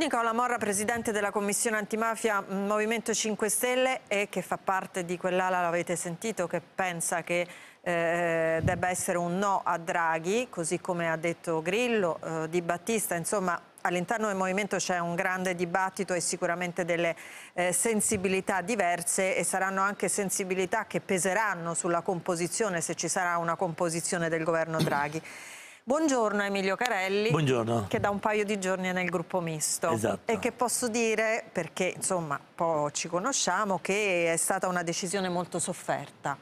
Nicola Morra, presidente della commissione antimafia mm, Movimento 5 Stelle e che fa parte di quell'ala, l'avete sentito, che pensa che eh, eh, debba essere un no a Draghi, così come ha detto Grillo, eh, Di Battista, insomma all'interno del Movimento c'è un grande dibattito e sicuramente delle eh, sensibilità diverse e saranno anche sensibilità che peseranno sulla composizione, se ci sarà una composizione del governo Draghi. Buongiorno Emilio Carelli, Buongiorno. che da un paio di giorni è nel gruppo misto esatto. e che posso dire, perché insomma poi ci conosciamo, che è stata una decisione molto sofferta.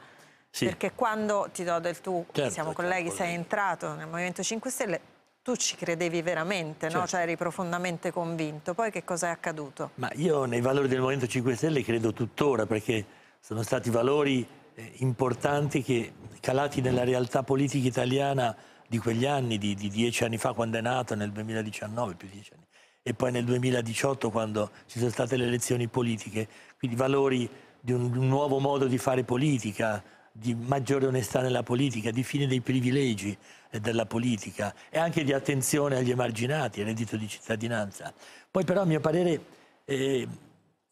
Sì. Perché quando, ti do del tu, certo, siamo certo, colleghi, certo. sei entrato nel Movimento 5 Stelle, tu ci credevi veramente, certo. no? cioè eri profondamente convinto. Poi che cosa è accaduto? Ma io nei valori del Movimento 5 Stelle credo tuttora perché sono stati valori eh, importanti che calati nella realtà politica italiana di quegli anni, di, di dieci anni fa quando è nato, nel 2019, più dieci anni, e poi nel 2018 quando ci sono state le elezioni politiche, quindi valori di un, un nuovo modo di fare politica, di maggiore onestà nella politica, di fine dei privilegi eh, della politica e anche di attenzione agli emarginati, al reddito di cittadinanza. Poi però a mio parere eh,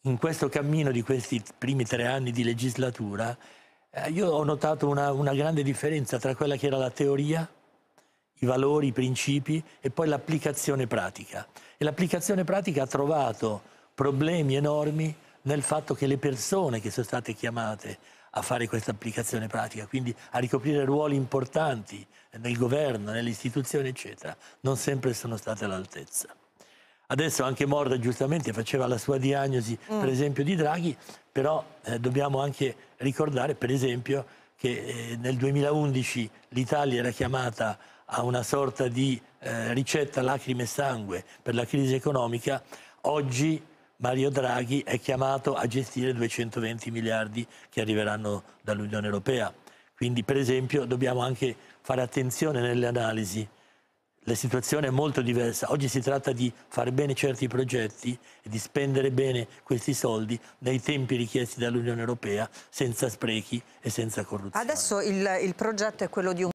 in questo cammino di questi primi tre anni di legislatura eh, io ho notato una, una grande differenza tra quella che era la teoria i valori, i principi e poi l'applicazione pratica. E l'applicazione pratica ha trovato problemi enormi nel fatto che le persone che sono state chiamate a fare questa applicazione pratica, quindi a ricoprire ruoli importanti nel governo, nelle istituzioni, eccetera, non sempre sono state all'altezza. Adesso anche Morda giustamente faceva la sua diagnosi, mm. per esempio, di Draghi, però eh, dobbiamo anche ricordare, per esempio, che eh, nel 2011 l'Italia era chiamata a una sorta di eh, ricetta lacrime e sangue per la crisi economica, oggi Mario Draghi è chiamato a gestire 220 miliardi che arriveranno dall'Unione Europea. Quindi per esempio dobbiamo anche fare attenzione nelle analisi la situazione è molto diversa. Oggi si tratta di fare bene certi progetti e di spendere bene questi soldi nei tempi richiesti dall'Unione Europea, senza sprechi e senza corruzione. Adesso il, il progetto è quello di un